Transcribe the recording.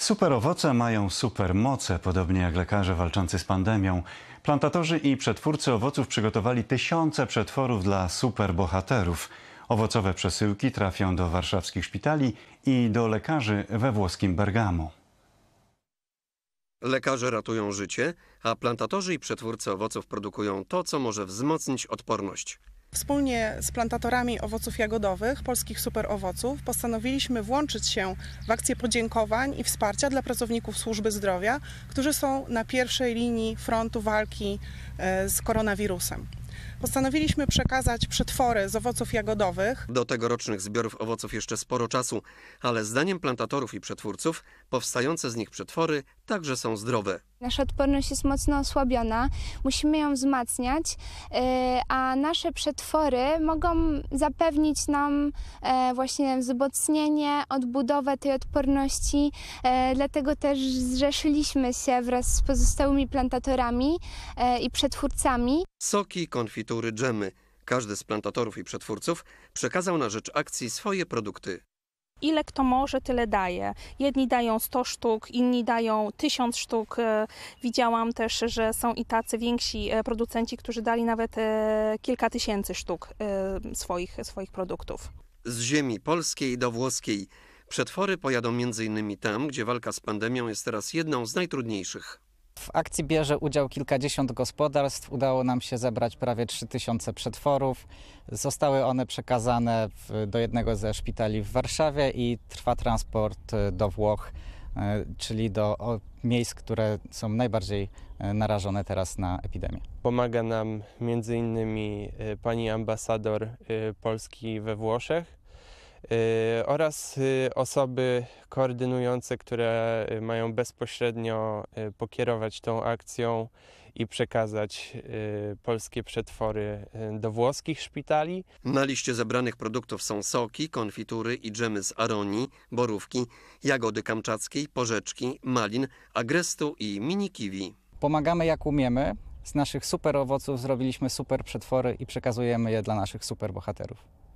Super owoce mają super moce, podobnie jak lekarze walczący z pandemią. Plantatorzy i przetwórcy owoców przygotowali tysiące przetworów dla superbohaterów. Owocowe przesyłki trafią do warszawskich szpitali i do lekarzy we włoskim Bergamo. Lekarze ratują życie, a plantatorzy i przetwórcy owoców produkują to, co może wzmocnić odporność. Wspólnie z plantatorami owoców jagodowych, polskich superowoców, postanowiliśmy włączyć się w akcję podziękowań i wsparcia dla pracowników służby zdrowia, którzy są na pierwszej linii frontu walki e, z koronawirusem. Postanowiliśmy przekazać przetwory z owoców jagodowych. Do tegorocznych zbiorów owoców jeszcze sporo czasu, ale zdaniem plantatorów i przetwórców powstające z nich przetwory także są zdrowe. Nasza odporność jest mocno osłabiona, musimy ją wzmacniać, y, a nasze przetwory mogą zapewnić nam e, właśnie wzmocnienie, odbudowę tej odporności. E, dlatego też zrzeszyliśmy się wraz z pozostałymi plantatorami e, i przetwórcami. Soki, konfitury, dżemy. Każdy z plantatorów i przetwórców przekazał na rzecz akcji swoje produkty ile kto może, tyle daje. Jedni dają 100 sztuk, inni dają 1000 sztuk. E, widziałam też, że są i tacy więksi e, producenci, którzy dali nawet e, kilka tysięcy sztuk swoich, swoich produktów. Z ziemi polskiej do włoskiej. Przetwory pojadą m.in. tam, gdzie walka z pandemią jest teraz jedną z najtrudniejszych. W akcji bierze udział kilkadziesiąt gospodarstw. Udało nam się zebrać prawie 3000 przetworów. Zostały one przekazane w, do jednego ze szpitali w Warszawie i trwa transport e, do Włoch, e, czyli do miejsc, które są najbardziej e, narażone teraz na epidemię. Pomaga nam między innymi pani ambasador Polski we Włoszech Y, oraz y, osoby koordynujące, które y, mają bezpośrednio pokierować tą akcją i przekazać polskie przetwory do włoskich szpitali. Na liście zebranych produktów są soki, konfitury i dżemy z aronii, borówki, jagody kamczackiej, porzeczki, malin, agrestu i mini kiwi. Pomagamy jak umiemy. Z naszych super owoców zrobiliśmy super przetwory i przekazujemy je dla naszych super bohaterów.